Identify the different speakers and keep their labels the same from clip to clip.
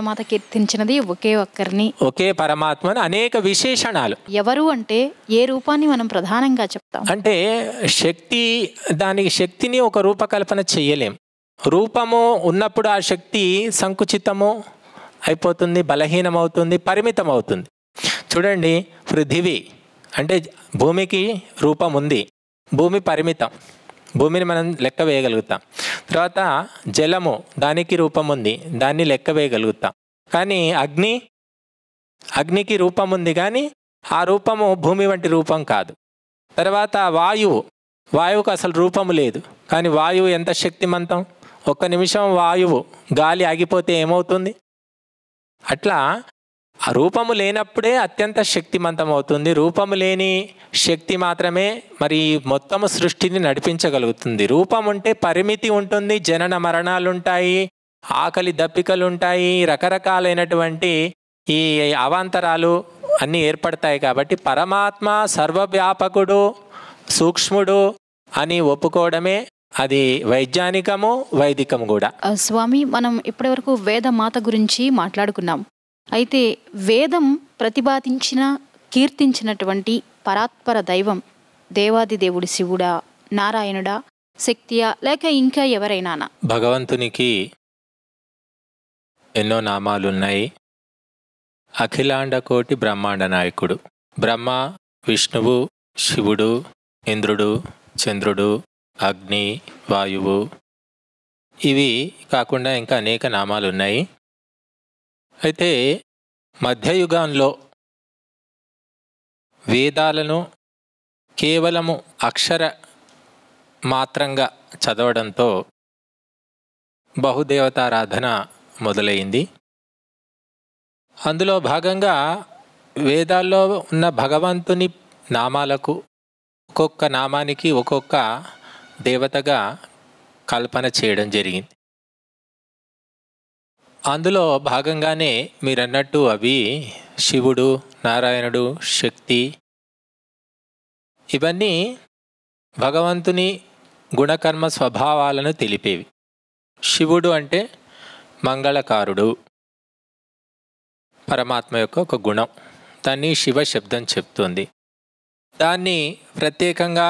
Speaker 1: పరమాత్మ కీర్తించినది ఒకే ఒక్కరిని ఒకే పరమాత్మ అనేక విశేషణాలు ఎవరు అంటే ఏ రూపాన్ని మనం ప్రధానంగా చెప్తాం అంటే శక్తి దానికి శక్తిని ఒక రూపకల్పన చేయలేం రూపము ఉన్నప్పుడు ఆ శక్తి సంకుచితము అయిపోతుంది బలహీనం అవుతుంది పరిమితం అవుతుంది చూడండి పృథివీ అంటే భూమికి రూపం ఉంది భూమి పరిమితం భూమిని మనం లెక్క వేయగలుగుతాం తర్వాత జలము దానికి రూపం ఉంది దాన్ని లెక్క వేయగలుగుతాం కానీ అగ్ని అగ్నికి రూపం ఉంది కానీ ఆ రూపము భూమి వంటి రూపం కాదు తర్వాత వాయువు వాయువుకు అసలు రూపము లేదు కానీ వాయువు ఎంత శక్తిమంతం ఒక్క నిమిషం వాయువు గాలి ఆగిపోతే ఏమవుతుంది అట్లా రూపము లేనప్పుడే అత్యంత శక్తిమంతం అవుతుంది రూపము లేని శక్తి మాత్రమే మరి మొత్తము సృష్టిని నడిపించగలుగుతుంది రూపం ఉంటే పరిమితి ఉంటుంది జనన మరణాలుంటాయి ఆకలి దప్పికలుంటాయి రకరకాలైనటువంటి ఈ అవాంతరాలు అన్నీ ఏర్పడతాయి కాబట్టి పరమాత్మ సర్వవ్యాపకుడు సూక్ష్ముడు అని ఒప్పుకోవడమే అది వైజ్ఞానికము వైదికము కూడా స్వామి మనం ఇప్పటివరకు వేద మాత గురించి మాట్లాడుకున్నాం అయితే వేదం ప్రతిపాదించిన కీర్తించినటువంటి పరాత్పర దైవం దేవాది దేవుడి శివుడా నారాయణుడా శక్తియా లేక ఇంకా ఎవరైనా భగవంతునికి ఎన్నో నామాలున్నాయి అఖిలాండ కోటి బ్రహ్మాండ నాయకుడు బ్రహ్మ విష్ణువు శివుడు ఇంద్రుడు చంద్రుడు అగ్ని వాయువు ఇవి కాకుండా ఇంకా అనేక నామాలు ఉన్నాయి అయితే మధ్యయుగంలో వేదాలను కేవలము అక్షర మాత్రంగా చదవడంతో బహుదేవతారాధన మొదలైంది అందులో భాగంగా వేదాల్లో ఉన్న భగవంతుని నామాలకు ఒక్కొక్క నామానికి ఒక్కొక్క దేవతగా కల్పన చేయడం జరిగింది అందులో భాగంగానే మీరన్నట్టు అవి శివుడు నారాయణుడు శక్తి ఇవన్నీ భగవంతుని గుణకర్మ స్వభావాలను తెలిపేవి శివుడు అంటే మంగళకారుడు పరమాత్మ యొక్క ఒక గుణం దాన్ని శివ శబ్దం చెప్తుంది దాన్ని ప్రత్యేకంగా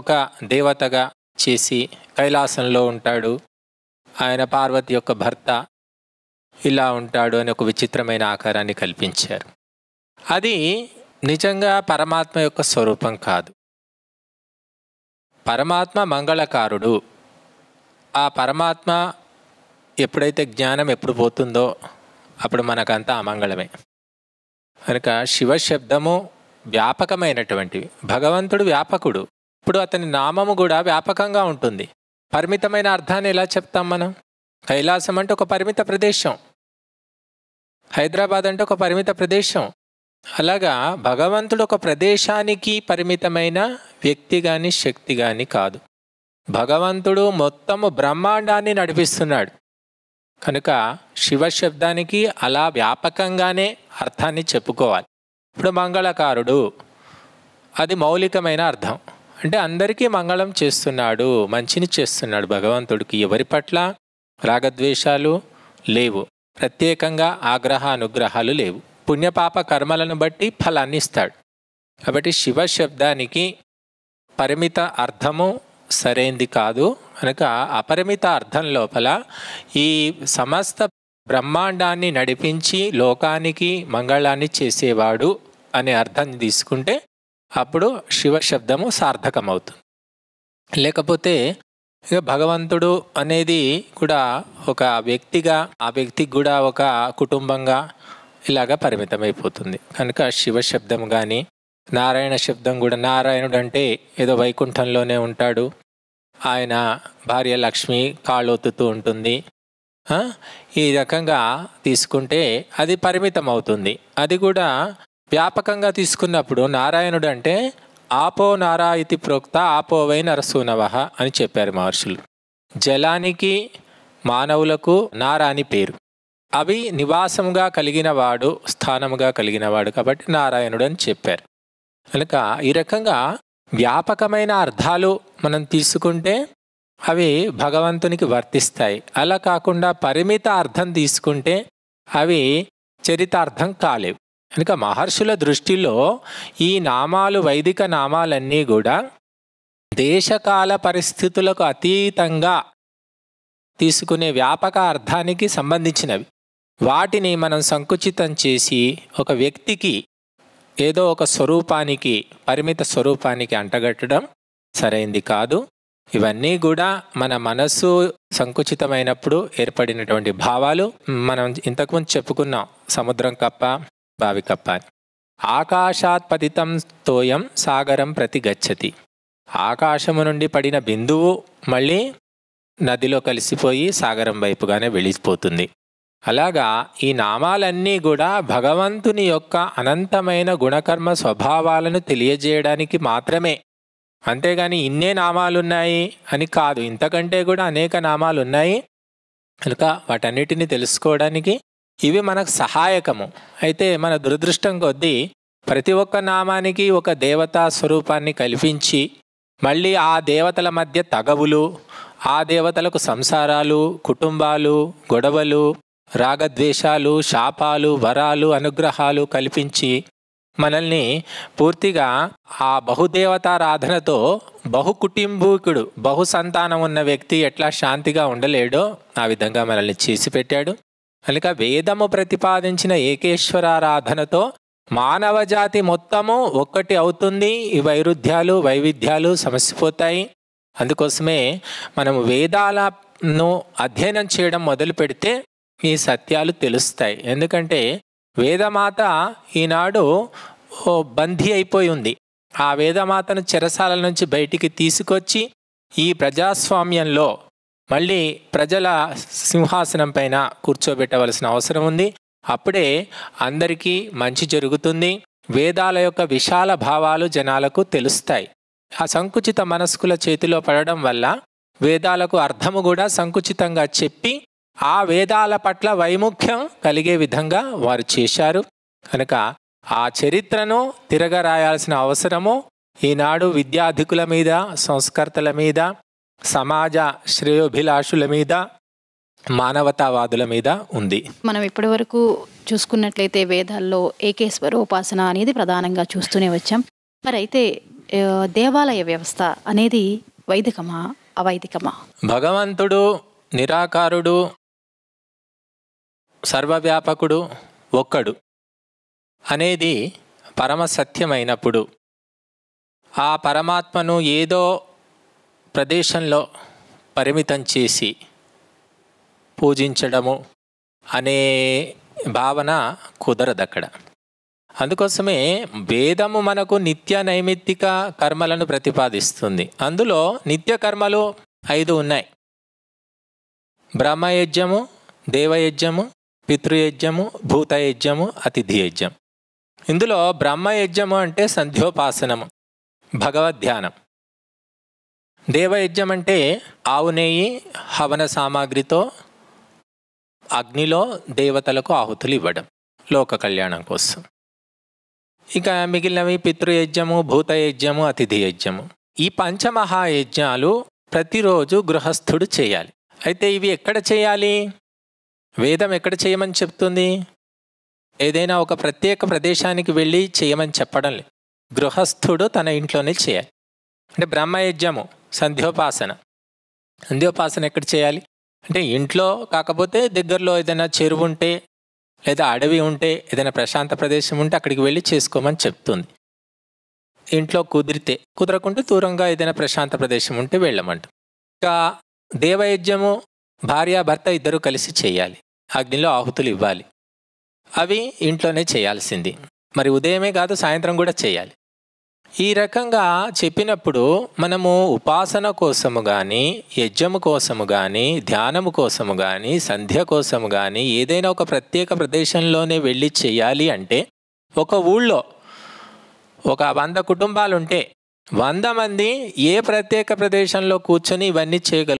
Speaker 1: ఒక దేవతగా చేసి కైలాసంలో ఉంటాడు ఆయన పార్వతి యొక్క భర్త ఇలా ఉంటాడు అని ఒక విచిత్రమైన ఆకారాన్ని కల్పించారు అది నిజంగా పరమాత్మ యొక్క స్వరూపం కాదు పరమాత్మ మంగళకారుడు ఆ పరమాత్మ ఎప్పుడైతే జ్ఞానం ఎప్పుడు పోతుందో అప్పుడు మనకంతా అమంగళమే కనుక శివశబ్దము వ్యాపకమైనటువంటివి భగవంతుడు వ్యాపకుడు ఇప్పుడు అతని నామము కూడా వ్యాపకంగా ఉంటుంది పరిమితమైన అర్థాన్ని ఎలా చెప్తాం మనం కైలాసం అంటే ఒక పరిమిత ప్రదేశం హైదరాబాద్ అంటే ఒక పరిమిత ప్రదేశం అలాగా భగవంతుడు ఒక ప్రదేశానికి పరిమితమైన వ్యక్తి కానీ శక్తి కానీ కాదు భగవంతుడు మొత్తము బ్రహ్మాండాన్ని నడిపిస్తున్నాడు కనుక శివ శబ్దానికి అలా వ్యాపకంగానే అర్థాన్ని చెప్పుకోవాలి ఇప్పుడు మంగళకారుడు అది మౌలికమైన అర్థం అంటే అందరికీ మంగళం చేస్తున్నాడు మంచిని చేస్తున్నాడు భగవంతుడికి ఎవరి పట్ల రాగద్వేషాలు లేవు ప్రత్యేకంగా ఆగ్రహ అనుగ్రహాలు లేవు పుణ్యపాప కర్మలను బట్టి ఫలాన్ని ఇస్తాడు కాబట్టి శివ శబ్దానికి పరిమిత అర్థము సరైంది కాదు కనుక అపరిమిత అర్థం లోపల ఈ సమస్త బ్రహ్మాండాన్ని నడిపించి లోకానికి మంగళాన్ని చేసేవాడు అనే అర్థం తీసుకుంటే అప్పుడు శివ శబ్దము సార్థకమవుతుంది లేకపోతే ఇక భగవంతుడు అనేది కూడా ఒక వ్యక్తిగా ఆ వ్యక్తికి కూడా ఒక కుటుంబంగా ఇలాగ పరిమితం అయిపోతుంది కనుక శివ శబ్దం కానీ నారాయణ శబ్దం కూడా నారాయణుడు అంటే ఏదో వైకుంఠంలోనే ఉంటాడు ఆయన భార్య లక్ష్మి కాళ్ళొత్తుతూ ఉంటుంది ఈ రకంగా తీసుకుంటే అది పరిమితం అవుతుంది అది కూడా వ్యాపకంగా తీసుకున్నప్పుడు నారాయణుడు అంటే ఆపో నారా ఇది ప్రోక్త ఆపోవై నరసూనవ అని చెప్పారు మహర్షులు జలానికి మానవులకు నారా అని పేరు అవి నివాసముగా కలిగినవాడు స్థానముగా కలిగినవాడు కాబట్టి నారాయణుడు అని చెప్పారు కనుక ఈ రకంగా వ్యాపకమైన అర్థాలు మనం తీసుకుంటే అవి భగవంతునికి వర్తిస్తాయి అలా కాకుండా పరిమిత అర్థం తీసుకుంటే అవి చరితార్థం కాలేవు కనుక మహర్షుల దృష్టిలో ఈ నామాలు వైదిక నామాలన్నీ కూడా దేశకాల పరిస్థితులకు అతీతంగా తీసుకునే వ్యాపక అర్థానికి సంబంధించినవి వాటిని మనం సంకుచితం చేసి ఒక వ్యక్తికి ఏదో ఒక స్వరూపానికి పరిమిత స్వరూపానికి అంటగట్టడం సరైంది కాదు ఇవన్నీ కూడా మన మనస్సు సంకుచితమైనప్పుడు ఏర్పడినటువంటి భావాలు మనం ఇంతకుముందు చెప్పుకున్నాం సముద్రం కప్ప భావికప్పార్ ఆకాశాత్ పతితం తోయం సాగరం ప్రతి గచ్చతి ఆకాశము నుండి పడిన బిందువు మళ్ళీ నదిలో కలిసిపోయి సాగరం వైపుగానే వెళ్ళిపోతుంది అలాగా ఈ నామాలన్నీ కూడా భగవంతుని యొక్క అనంతమైన గుణకర్మ స్వభావాలను తెలియజేయడానికి మాత్రమే అంతేగాని ఇన్నే నామాలున్నాయి అని కాదు ఇంతకంటే కూడా అనేక నామాలు ఉన్నాయి కనుక వాటన్నిటిని తెలుసుకోవడానికి ఇవి మనకు సహాయకము అయితే మన దురదృష్టం కొద్దీ ప్రతి ఒక్క నామానికి ఒక దేవతా స్వరూపాన్ని కల్పించి మళ్ళీ ఆ దేవతల మధ్య తగవులు ఆ దేవతలకు సంసారాలు కుటుంబాలు గొడవలు రాగద్వేషాలు శాపాలు వరాలు అనుగ్రహాలు కల్పించి మనల్ని పూర్తిగా ఆ బహుదేవతారాధనతో బహు బహుసంతానం ఉన్న వ్యక్తి ఎట్లా శాంతిగా ఉండలేడో ఆ విధంగా మనల్ని చేసి పెట్టాడు కనుక వేదము ప్రతిపాదించిన ఏకేశ్వరారాధనతో మానవజాతి మొత్తము ఒక్కటి అవుతుంది ఈ వైరుధ్యాలు వైవిధ్యాలు సమస్యపోతాయి అందుకోసమే మనం వేదాలను అధ్యయనం చేయడం మొదలు పెడితే ఈ సత్యాలు తెలుస్తాయి ఎందుకంటే వేదమాత ఈనాడు బందీ అయిపోయి ఉంది ఆ వేదమాతను చెరసాల నుంచి బయటికి తీసుకొచ్చి ఈ ప్రజాస్వామ్యంలో మళ్ళీ ప్రజల సింహాసనం పైన కూర్చోబెట్టవలసిన అవసరం ఉంది అప్పుడే అందరికీ మంచి జరుగుతుంది వేదాల యొక్క విశాల భావాలు జనాలకు తెలుస్తాయి ఆ సంకుచిత మనస్కుల చేతిలో పడడం వల్ల వేదాలకు అర్థము కూడా సంకుచితంగా చెప్పి ఆ వేదాల పట్ల వైముఖ్యం కలిగే విధంగా వారు చేశారు కనుక ఆ చరిత్రను తిరగరాయాల్సిన అవసరము ఈనాడు విద్యాధికుల మీద సంస్కర్తల మీద సమాజ శ్రేయోభిలాషుల మీద మానవతావాదుల మీద ఉంది మనం ఇప్పటి వరకు చూసుకున్నట్లయితే వేదాల్లో ఏకేశ్వర ఉపాసన అనేది ప్రధానంగా చూస్తూనే వచ్చాం మరి అయితే దేవాలయ వ్యవస్థ అనేది వైదికమా అవైదికమా భగవంతుడు నిరాకారుడు సర్వవ్యాపకుడు ఒక్కడు అనేది పరమ సత్యమైనప్పుడు ఆ పరమాత్మను ఏదో ప్రదేశంలో పరిమితం చేసి పూజించడము అనే భావన కుదరదు అక్కడ అందుకోసమే వేదము మనకు నిత్య నైమిత్తిక కర్మలను ప్రతిపాదిస్తుంది అందులో నిత్య కర్మలు ఐదు ఉన్నాయి బ్రహ్మయజ్ఞము దేవయజ్ఞము పితృయజ్ఞము భూతయజ్ఞము అతిథి యజ్ఞం ఇందులో బ్రహ్మయజ్ఞము అంటే సంధ్యోపాసనము భగవద్ధ్యానం దేవయజ్ఞం అంటే ఆవు నెయ్యి హవన సామాగ్రితో అగ్నిలో దేవతలకు ఆహుతులు ఇవ్వడం లోక కళ్యాణం కోసం ఇక మిగిలినవి పితృయజ్ఞము భూతయజ్ఞము అతిథి యజ్ఞము ఈ పంచమహాయజ్ఞాలు ప్రతిరోజు గృహస్థుడు చేయాలి అయితే ఇవి ఎక్కడ చేయాలి వేదం ఎక్కడ చేయమని చెప్తుంది ఏదైనా ఒక ప్రత్యేక ప్రదేశానికి వెళ్ళి చేయమని చెప్పడం లేదు గృహస్థుడు తన ఇంట్లోనే చేయాలి అంటే బ్రహ్మయజ్ఞము సంధ్యోపాసన సంధ్యోపాసన ఎక్కడ చేయాలి అంటే ఇంట్లో కాకపోతే దగ్గరలో ఏదైనా చెరువు ఉంటే లేదా అడవి ఉంటే ఏదైనా ప్రశాంత ప్రదేశం ఉంటే అక్కడికి వెళ్ళి చేసుకోమని చెప్తుంది ఇంట్లో కుదిరితే కుదరకుంటే దూరంగా ఏదైనా ప్రశాంత ప్రదేశం ఉంటే వెళ్ళమంట ఇంకా దేవయజ్ఞము భార్య భర్త ఇద్దరు కలిసి చేయాలి అగ్నిలో ఆహుతులు ఇవ్వాలి అవి ఇంట్లోనే చేయాల్సింది మరి ఉదయమే కాదు సాయంత్రం కూడా చేయాలి ఈ రకంగా చెప్పినప్పుడు మనము ఉపాసన కోసము కానీ యజ్ఞము కోసము కానీ ధ్యానము కోసము కానీ సంధ్య కోసము కానీ ఏదైనా ఒక ప్రత్యేక ప్రదేశంలోనే వెళ్ళి చేయాలి అంటే ఒక ఊళ్ళో ఒక వంద కుటుంబాలుంటే వంద మంది ఏ ప్రత్యేక ప్రదేశంలో కూర్చొని ఇవన్నీ చేయగలరు